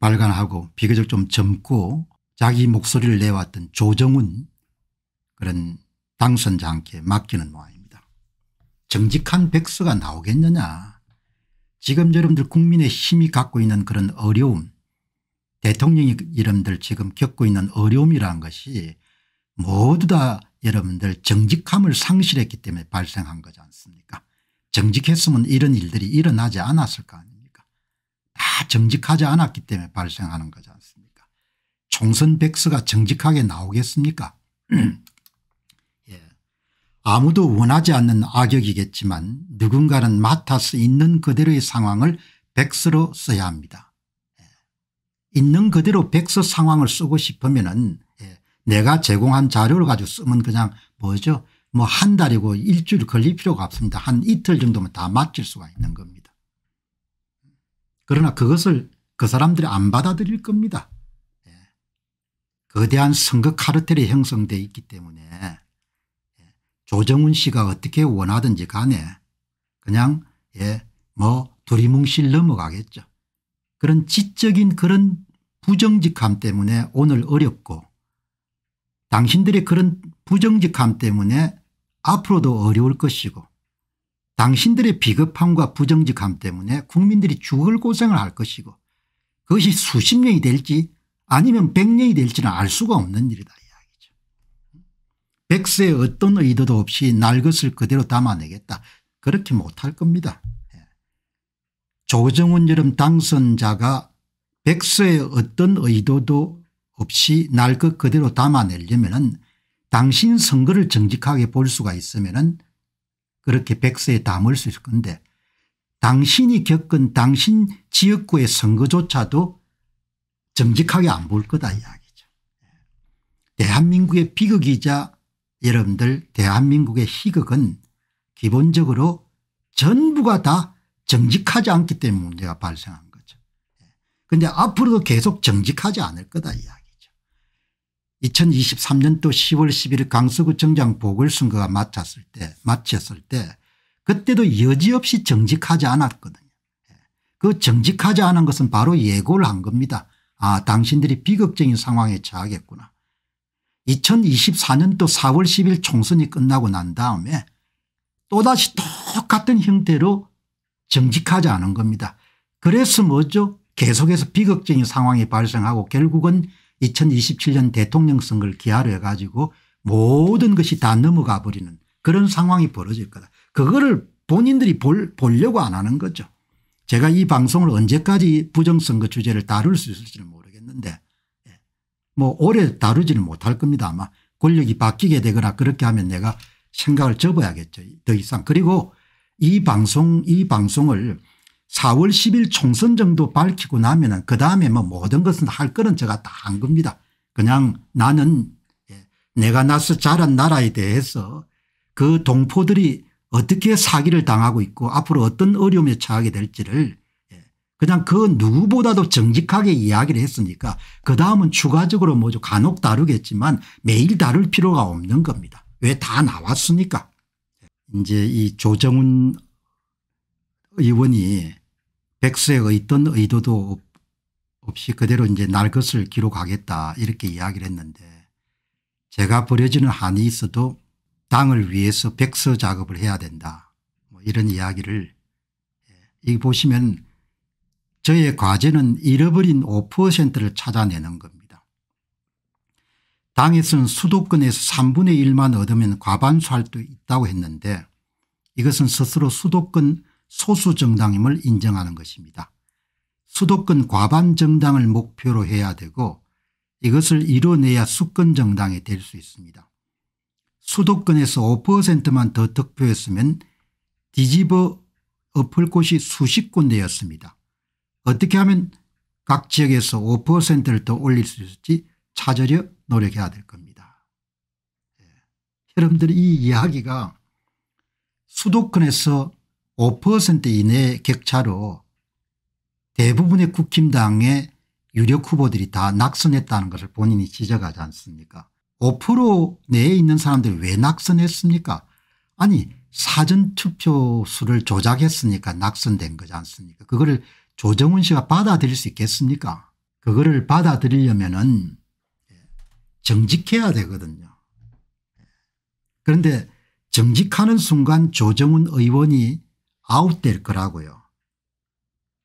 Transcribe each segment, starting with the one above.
발간하고 비교적 좀 젊고 자기 목소리를 내왔던 조정훈 그런 당선자한테 맡기는 모양입니다. 정직한 백수가 나오겠느냐 지금 여러분들 국민의 힘이 갖고 있는 그런 어려움 대통령이 여러분들 지금 겪고 있는 어려움이라는 것이 모두 다 여러분들 정직함을 상실했기 때문에 발생한 거지 않습니까 정직했으면 이런 일들이 일어나지 않았을 거 아닙니까 정직하지 않았기 때문에 발생하는 거지 않습니까 총선 백서가 정직하게 나오겠습니까 예. 아무도 원하지 않는 악역이겠지만 누군가는 맡아서 있는 그대로의 상황을 백서로 써야 합니다. 예. 있는 그대로 백서 상황을 쓰고 싶으면 은 예. 내가 제공한 자료를 가지고 쓰면 그냥 뭐죠 뭐 한 달이고 일주일 걸릴 필요가 없습니다. 한 이틀 정도면 다 맞출 수가 있는 겁니다. 그러나 그것을 그 사람들이 안 받아들일 겁니다. 예. 거대한 선거 카르텔이 형성되 있기 때문에 예. 조정훈 씨가 어떻게 원하든지 간에 그냥 예, 뭐 두리뭉실 넘어가겠죠. 그런 지적인 그런 부정직함 때문에 오늘 어렵고 당신들의 그런 부정직함 때문에 앞으로도 어려울 것이고 당신들의 비겁함과 부정직함 때문에 국민들이 죽을 고생을 할 것이고 그것이 수십 년이 될지 아니면 백 년이 될지는 알 수가 없는 일이다 이야기죠. 백세의 어떤 의도도 없이 날 것을 그대로 담아내겠다. 그렇게 못할 겁니다. 예. 조정원처럼 당선자가 백서의 어떤 의도도 없이 날것 그대로 담아내려면 당신 선거를 정직하게 볼 수가 있으면 그렇게 백서에 담을 수 있을 건데 당신이 겪은 당신 지역구의 선거조차도 정직하게 안 볼 거다 이야기죠. 대한민국의 비극이자 여러분들 대한민국의 희극은 기본적으로 전부가 다 정직하지 않기 때문에 문제가 발생한 거죠. 그런데 예. 앞으로도 계속 정직하지 않을 거다 이야기. 2023년도 10월 11일 강서구 정장 보궐선거가 마쳤을 때, 마쳤을 때 그때도 여지없이 정직하지 않았거든요. 예. 그 정직하지 않은 것은 바로 예고를 한 겁니다. 아 당신들이 비극적인 상황에 처하겠구나. 2024년도 4월 10일 총선이 끝나고 난 다음에 또다시 똑같은 형태로 정직하지 않은 겁니다. 그래서 뭐죠 계속해서 비극적인 상황이 발생하고 결국은 2027년 대통령 선거를 기하로 해가지고 모든 것이 다 넘어가 버리는 그런 상황이 벌어질 거다. 그거를 본인들이 볼, 보려고 안 하는 거죠. 제가 이 방송을 언제까지 부정선거 주제를 다룰 수 있을지는 모르겠는데 예. 뭐 오래 다루지는 못할 겁니다 아마 권력이 바뀌게 되거나 그렇게 하면 내가 생각을 접어야겠죠 더 이상 그리고 이 방송 이 방송을 4월 10일 총선 정도 밝히고 나면은 그 다음에 뭐 모든 것은 할 거는 제가 다 한 겁니다. 그냥 나는 예, 내가 나서 자란 나라에 대해서 그 동포들이 어떻게 사기를 당하고 있고 앞으로 어떤 어려움에 처하게 될지를 예, 그냥 그 누구보다도 정직하게 이야기를 했으니까 그 다음은 추가적으로 뭐 간혹 다루겠지만 매일 다룰 필요가 없는 겁니다. 왜 다 나왔습니까 예, 이제 이 조정훈 의원이 백수의 있던 의도도 없이 그대로 이제 날 것을 기록하겠다 이렇게 이야기를 했는데 제가 버려지는 한이 있어도 당을 위해서 백서 작업을 해야 된다 뭐 이런 이야기를 예, 이 보시면 저의 과제는 잃어버린 5%를 찾아내는 겁니다. 당에서는 수도권에서 3분의 1만 얻으면 과반수할 수 있다고 했는데 이것은 스스로 수도권 소수 정당임을 인정하는 것입니다. 수도권 과반 정당을 목표로 해야 되고 이것을 이뤄내야 수권 정당이 될 수 있습니다. 수도권에서 5%만 더 득표했으면 뒤집어 엎을 곳이 수십 군데였습니다. 어떻게 하면 각 지역에서 5%를 더 올릴 수 있을지 찾으려 노력해야 될 겁니다. 예. 여러분들 이 이야기가 수도권에서 5% 이내 격차로 대부분의 국힘당의 유력 후보들이 다 낙선했다는 것을 본인이 지적하지 않습니까 5% 내에 있는 사람들이 왜 낙선했습니까 아니 사전투표 수를 조작했으니까 낙선된 거지 않습니까 그거를 조정훈 씨가 받아들일 수 있겠습니까 그거를 받아들이려면 은 예, 정직해야 되거든요 예. 그런데 정직하는 순간 조정훈 의원이 아웃될 거라고요.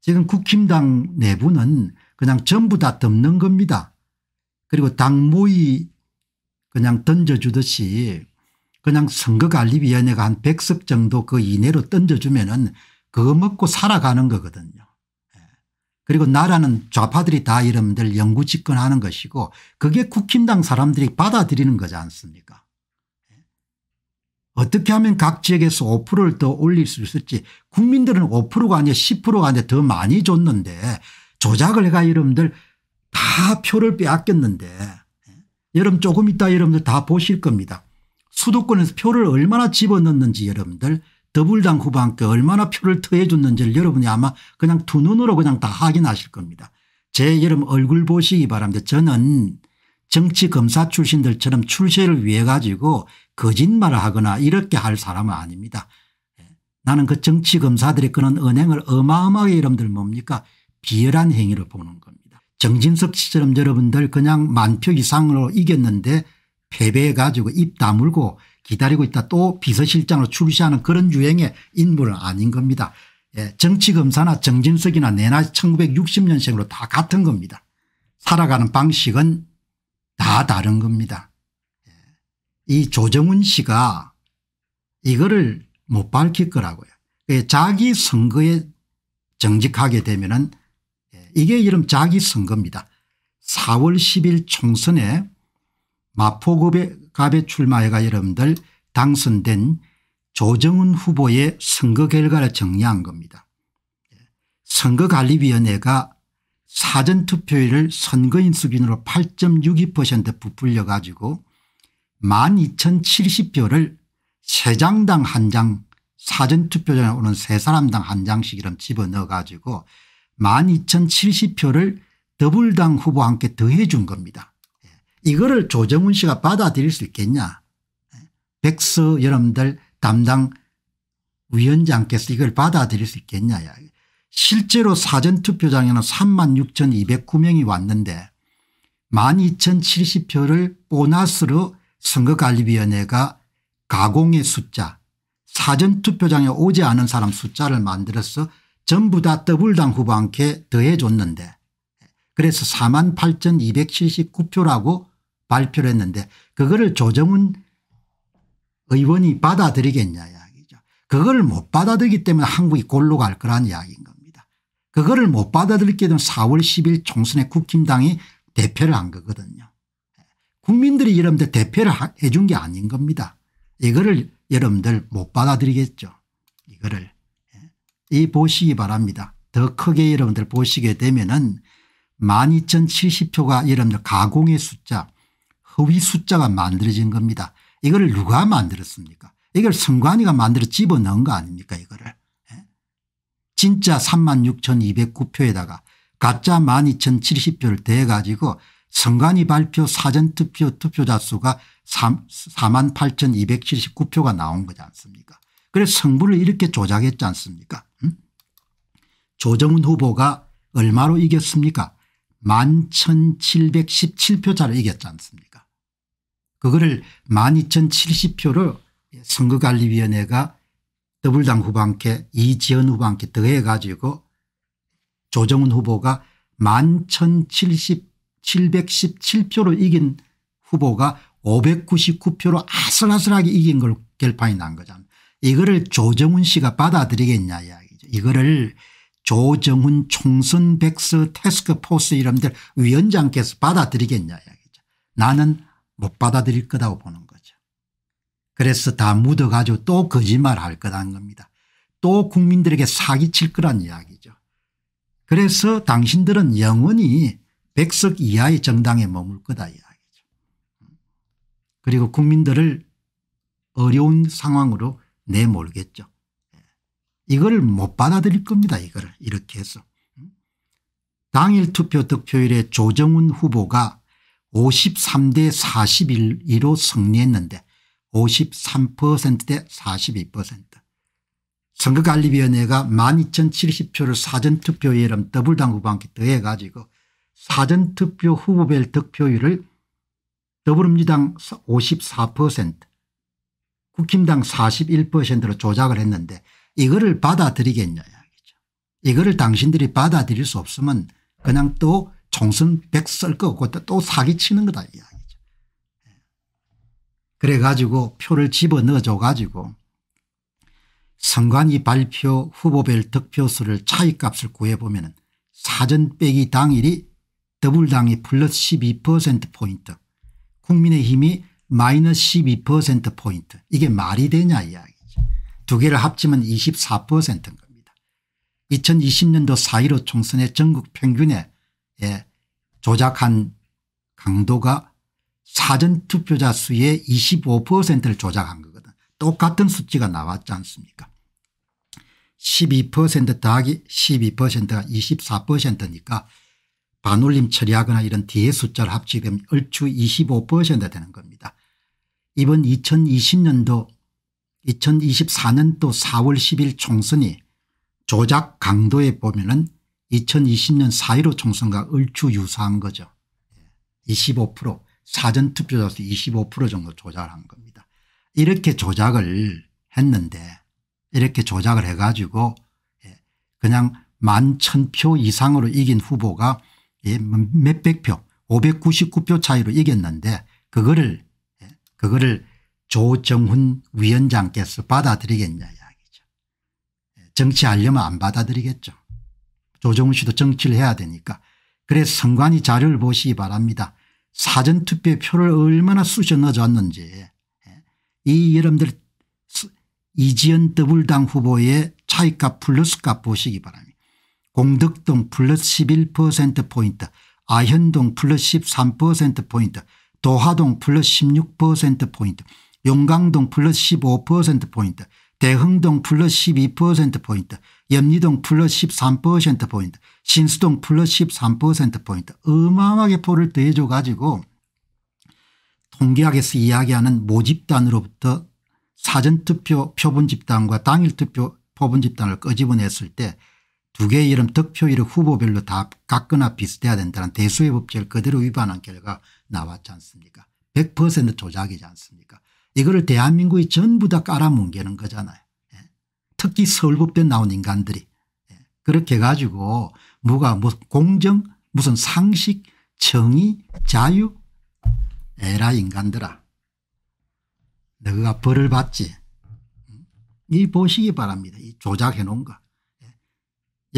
지금 국힘당 내부는 그냥 전부 다 덮는 겁니다. 그리고 당무위 그냥 던져주듯이 그냥 선거관리위원회가 한 100석 정도 그 이내로 던져주면 은 그거 먹고 살아가는 거거든요. 예. 그리고 나라는 좌파들이 다 이러면 연구 집권하는 것이고 그게 국힘당 사람들이 받아들이는 거지 않습니까 어떻게 하면 각 지역에서 5%를 더 올릴 수 있을지 국민들은 5%가 아니라 10%가 아니라 더 많이 줬는데 조작을 해가 여러분들 다 표를 빼앗겼는데 예, 여러분 조금 있다 여러분들 다 보실 겁니다. 수도권에서 표를 얼마나 집어넣는지 여러분들 더불당 후반께 얼마나 표를 터해줬는지를 여러분이 아마 그냥 두 눈으로 그냥 다 확인하실 겁니다. 제 여러분 얼굴 보시기 바랍니다. 저는 정치검사 출신들처럼 출세를 위해 가지고 거짓말을 하거나 이렇게 할 사람은 아닙니다. 예. 나는 그 정치검사들이 그런 은행을 어마어마하게 여러분들 뭡니까 비열한 행위를 보는 겁니다. 정진석 씨처럼 여러분들 그냥 만표 이상으로 이겼는데 패배해가지고 입 다물고 기다리고 있다 또 비서실장으로 출시하는 그런 유행의 인물은 아닌 겁니다. 예, 정치검사나 정진석이나 내나 1960년생으로 다 같은 겁니다. 살아가는 방식은 다 다른 겁니다. 예. 이 조정훈 씨가 이거를 못 밝힐 거라고요. 그 자기 선거에 정직하게 되면 은 예, 이게 이름 자기 선거입니다. 4월 10일 총선에 마포갑에 출마해가 여러분들 당선된 조정훈 후보의 선거 결과를 정리한 겁니다. 예. 선거관리위원회가 사전투표율을 선거인 수준으로 8.62% 부풀려 가지고 12,070표를 세장당 한 장사전투표장에 오는 세사람당 한 장씩 이런 집어넣어 가지고 12,070표를 더블당 후보 와 함께 더해 준 겁니다. 이거를 조정훈 씨가 받아들일 수 있겠냐 백서 여러분들 담당 위원장께서 이걸 받아들일 수 있겠냐 실제로 사전투표장에는 3만 6,209명이 왔는데 12,070표를 보너스로 선거관리위원회가 가공의 숫자 사전투표장에 오지 않은 사람 숫자를 만들어서 전부 다 더블당 후보한테 더해줬는데 그래서 4만 8,279표라고 발표를 했는데 그거를 조정훈 의원이 받아들이겠냐 이야기죠. 그걸 못 받아들이기 때문에 한국이 골로 갈 거란 이야기인 겁니다. 그거를 못 받아들이게 된 4월 10일 총선에 국힘당이 대표를 한 거거든요. 국민들이 여러분들 대표를 해준 게 아닌 겁니다. 이거를 여러분들 못 받아들이겠죠. 이거를. 예. 이 보시기 바랍니다. 더 크게 여러분들 보시게 되면은 12,070표가 여러분들 가공의 숫자 허위 숫자가 만들어진 겁니다. 이걸 누가 만들었습니까 이걸 선관위가 만들어 집어넣은 거 아닙니까 이거를. 진짜 36,209표에다가 가짜 12,070표를 대가지고 선관위 발표 사전투표 투표자 수가 48,279표가 나온 거지 않습니까 그래서 성분을 이렇게 조작했지 않습니까 음? 조정훈 후보가 얼마로 이겼습니까 11,717표차로 이겼지 않습니까 그거를 12,070표를 선거관리위원회가 더불당 후반께 이지연 후반께 더해 가지고 조정훈 후보가 11,717표로 이긴 후보가 599표로 아슬아슬하게 이긴 걸 결판이 난 거잖아요. 이거를 조정훈 씨가 받아들이겠냐 이야기죠. 이거를 조정훈 총선 백서 테스크포스 이름들 위원장께서 받아들이겠냐 이야기죠. 나는 못 받아들일 거다고 보는 거예요. 그래서 다 묻어가지고 또 거짓말할 거란 겁니다. 또 국민들에게 사기칠 거란 이야기죠. 그래서 당신들은 영원히 백석 이하의 정당에 머물 거다 이야기죠. 그리고 국민들을 어려운 상황으로 내몰겠죠. 예. 이걸 못 받아들일 겁니다. 이거 이렇게 해서. 당일 투표 득표율에 조정훈 후보가 53대 41로 승리했는데 53%대 42% 선거관리위원회가 12,070표를 사전투표에 이름 더블당 후반기 더해가지고 사전투표 후보별 득표율을 더불어민주당 54% 국힘당 41%로 조작을 했는데 이거를 받아들이겠냐 이야죠 이거를 당신들이 받아들일 수 없으면 그냥 또 총선 백쓸거 없고 또 사기치는 거다 이야 그래 가지고 표를 집어넣어줘 가지고 선관위 발표 후보별 득표수를 차이값을 구해보면 사전 빼기 당일이 더블당이 플러스 12%포인트 국민의힘이 마이너스 12%포인트 이게 말이 되냐 이야기죠. 두 개를 합치면 24%인 겁니다. 2020년도 4.15 총선의 전국 평균에 예, 조작한 강도가 사전투표자 수의 25%를 조작한 거거든. 똑같은 수치가 나왔지 않습니까 12% 더하기 12%가 24%니까 반올림 처리하거나 이런 뒤에 숫자를 합치면 얼추 25% 되는 겁니다. 이번 2020년도 2024년도 4월 10일 총선이 조작 강도에 보면 은 2020년 4.15 총선과 얼추 유사한 거죠. 25% 사전 투표자 수25% 정도 조작한 겁니다. 이렇게 조작을 했는데 이렇게 조작을 해가지고 예, 그냥 만 천 표 이상으로 이긴 후보가 예, 몇백 표 599표 차이로 이겼는데 그거를 예, 그거를 조정훈 위원장께서 받아들이겠냐 이야기죠. 정치하려면 안 받아들이겠죠. 조정훈 씨도 정치를 해야 되니까. 그래서 선관위 자료를 보시기 바랍니다. 사전투표에 표를 얼마나 쑤셔넣어 줬는지 예. 이 여러분들 이지연 더블당 후보의 차이값 플러스값 보시기 바랍니다. 공덕동 플러스 11%포인트 아현동 플러스 13%포인트 도하동 플러스 16%포인트 용강동 플러스 15%포인트 대흥동 플러스 12%포인트, 염리동 플러스 13%포인트, 신수동 플러스 13%포인트 어마어마하게 포를 더해줘 가지고 통계학에서 이야기하는 모집단으로부터 사전투표 표본집단과 당일투표 표본집단을 꺼집어냈을 때 두 개의 이름 득표율이 후보별로 다 같거나 비슷해야 된다는 대수의 법칙을 그대로 위반한 결과 나왔지 않습니까 100% 조작이지 않습니까 이거를 대한민국이 전부 다 깔아뭉개는 거잖아요. 예. 특히 서울법대 나온 인간들이. 예. 그렇게 가지고 뭐가 뭐 공정 무슨 상식 정의 자유 에라 인간들아 너가 벌을 받지. 음? 이 보시기 바랍니다. 이 조작해 놓은 거. 예?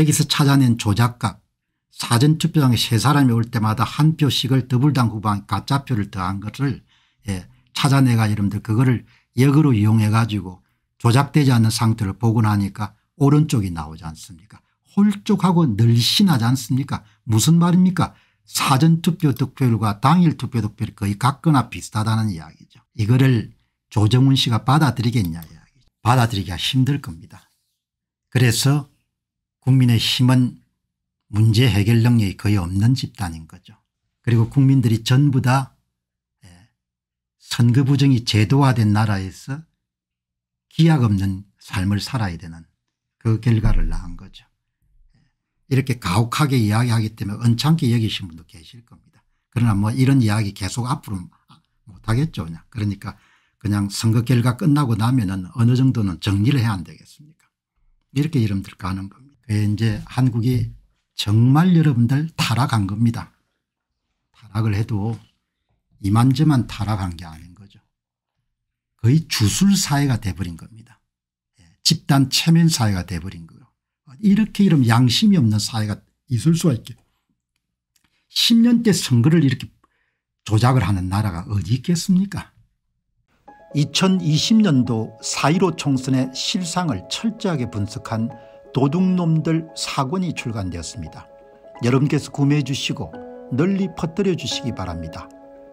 여기서 찾아낸 조작값 사전투표장에 세 사람이 올 때마다 한 표씩을 더블당 후방 가짜표를 더한 것을 예, 찾아내가 여러분들 그거를 역으로 이용해 가지고 조작되지 않는 상태를 보고 나니까 오른쪽이 나오지 않습니까 홀쭉하고 늘씬하지 않습니까 무슨 말입니까 사전투표 득표율과 당일 투표 득표율이 거의 같거나 비슷하다는 이야기죠. 이거를 조정훈 씨가 받아들이겠냐 이야기죠. 받아들이기가 힘들 겁니다. 그래서 국민의힘은 문제 해결 능력이 거의 없는 집단인 거죠. 그리고 국민들이 전부 다 선거부정이 제도화된 나라에서 기약 없는 삶을 살아야 되는 그 결과를 낳은 거죠. 이렇게 가혹하게 이야기하기 때문에 언짢게 여기신 분도 계실 겁니다. 그러나 뭐 이런 이야기 계속 앞으로 못하겠죠. 그냥. 그러니까 그냥 선거 결과 끝나고 나면은 어느 정도는 정리를 해야 안 되겠습니까 이렇게 여러분들 가는 겁니다. 그게 이제 한국이 정말 여러분들 타락한 겁니다. 타락을 해도 이만저만 타락한 게 아닌 거죠. 거의 주술사회가 돼버린 겁니다. 예, 집단 체면 사회가 돼버린 거예요. 이렇게 이러 양심이 없는 사회가 있을 수가 있게 10년대 선거를 이렇게 조작을 하는 나라가 어디 있겠습니까 2020년도 4.15 총선의 실상을 철저하게 분석한 도둑놈들 사건이 출간되었습니다. 여러분께서 구매해 주시고 널리 퍼뜨려 주시기 바랍니다.